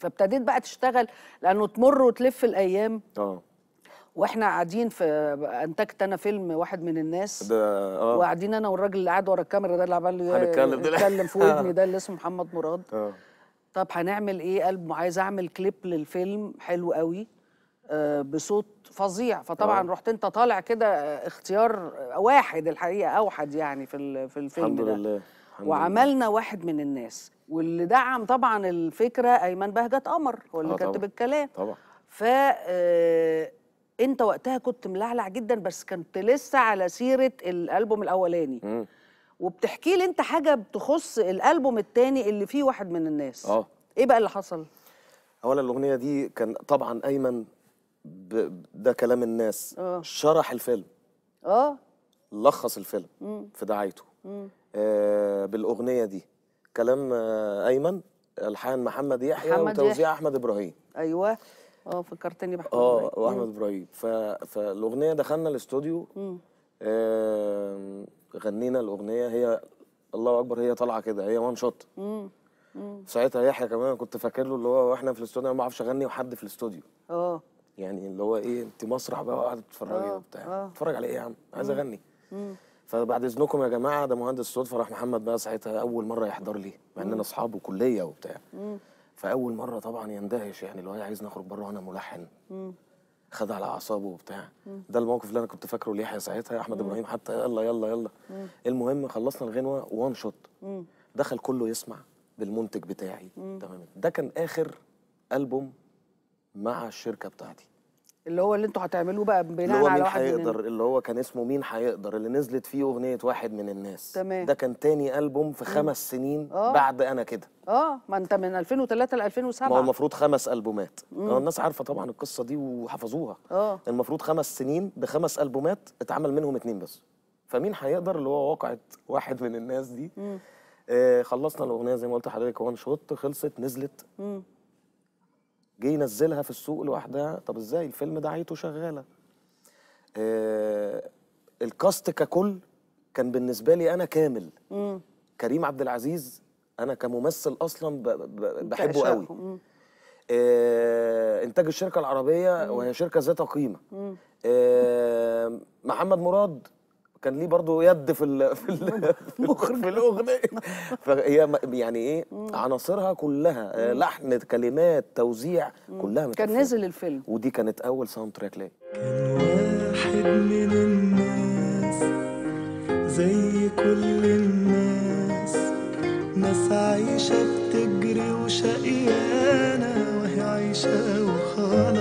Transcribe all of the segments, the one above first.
فابتديت بقى تشتغل لانه تمر وتلف الايام اه واحنا قاعدين في انتجت انا فيلم واحد من الناس ده اه وقاعدين انا والراجل اللي قاعد ورا الكاميرا ده اللي عمال هنتكلم هنتكلم في ودني ده اللي اسمه محمد مراد اه طب هنعمل ايه قلب عايز اعمل كليب للفيلم حلو قوي آه، بصوت فظيع فطبعا أوه. رحت انت طالع كده آه، اختيار آه، واحد الحقيقه اوحد يعني في في الفيلم الحمد ده لله. الحمد وعملنا لله. واحد من الناس واللي دعم طبعا الفكره ايمن بهجت قمر هو اللي آه، كتب الكلام طبعا ف آه، انت وقتها كنت ملعلع جدا بس كنت لسه على سيره الالبوم الاولاني م. وبتحكي لي انت حاجه بتخص الالبوم الثاني اللي فيه واحد من الناس اه ايه بقى اللي حصل اولا الاغنيه دي كان طبعا ايمن ب... ده كلام الناس أوه. شرح الفيلم اه لخص الفيلم م. في دعايته آه بالاغنيه دي كلام آه، ايمن الحان محمد يحيى محمد وتوزيع يحيى. احمد ابراهيم ايوه اه فكرتني بحمد اه واحمد ابراهيم ف... فالاغنيه دخلنا الاستوديو آه... غنينا الاغنيه هي الله اكبر هي طالعه كده هي وان شوت ساعتها يحيى كمان كنت فاكر له اللي هو واحنا في الاستوديو انا ما بعرفش اغني وحد في الاستوديو اه يعني اللي هو ايه انت مسرح بقى وقاعده بتتفرجي آه. وبتاع آه. اتفرج على ايه يا عم عايز اغني مم. فبعد اذنكم يا جماعه ده مهندس صوت راح محمد بقى ساعتها اول مره يحضر لي مع اننا اصحاب وكليه وبتاع مم. فاول مره طبعا يندهش يعني اللي هو عايزني اخرج بره وانا ملحن خد على اعصابه وبتاع ده الموقف اللي انا كنت فاكره ليحيى ساعتها احمد ابراهيم حتى يلا يلا يلا مم. المهم خلصنا الغنوه وان شوت دخل كله يسمع بالمنتج بتاعي تمام ده كان اخر البوم مع الشركه بتاعتي اللي هو اللي انتوا هتعملوه بقى بناء على واحد اللي هو مين هيقدر اللي هو كان اسمه مين هيقدر اللي نزلت فيه اغنيه واحد من الناس تمام ده كان تاني البوم في خمس سنين أوه. بعد انا كده اه ما انت من 2003 ل 2007 ما هو المفروض خمس البومات مم. آه، الناس عارفه طبعا القصه دي وحفظوها اه المفروض خمس سنين بخمس البومات اتعمل منهم اتنين بس فمين هيقدر اللي هو واقعه واحد من الناس دي آه خلصنا الاغنيه زي ما قلت لحضرتك وان شوت خلصت نزلت مم. جه ينزلها في السوق لوحدها طب ازاي الفيلم عيته شغاله آه الكاست ككل كان بالنسبه لي انا كامل مم. كريم عبد العزيز انا كممثل اصلا ب ب بحبه قوي آه انتاج الشركه العربيه مم. وهي شركه ذات قيمه آه محمد مراد كان ليه برضه يد في ال في ال في الاغنيه فهي يعني ايه عناصرها كلها آه، لحن كلمات توزيع كلها متفق. كان نازل الفيلم ودي كانت اول ساوند تراك ليا كان واحد من الناس زي كل الناس ناس عايشه بتجري وشقيانه وهي عايشه وخلاص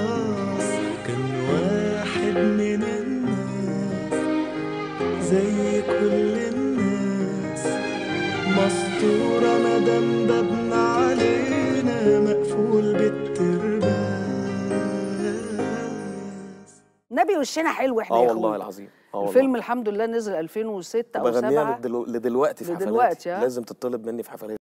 مسطورة مدام بابنا علينا مقفول بالترباس نبي وشنا حلو احنا اه والله العظيم آه الفيلم الحمد لله نزل 2006 او 7 بغنيها لدلوقتي في حفلاتي آه. لازم تطلب مني في حفلاتي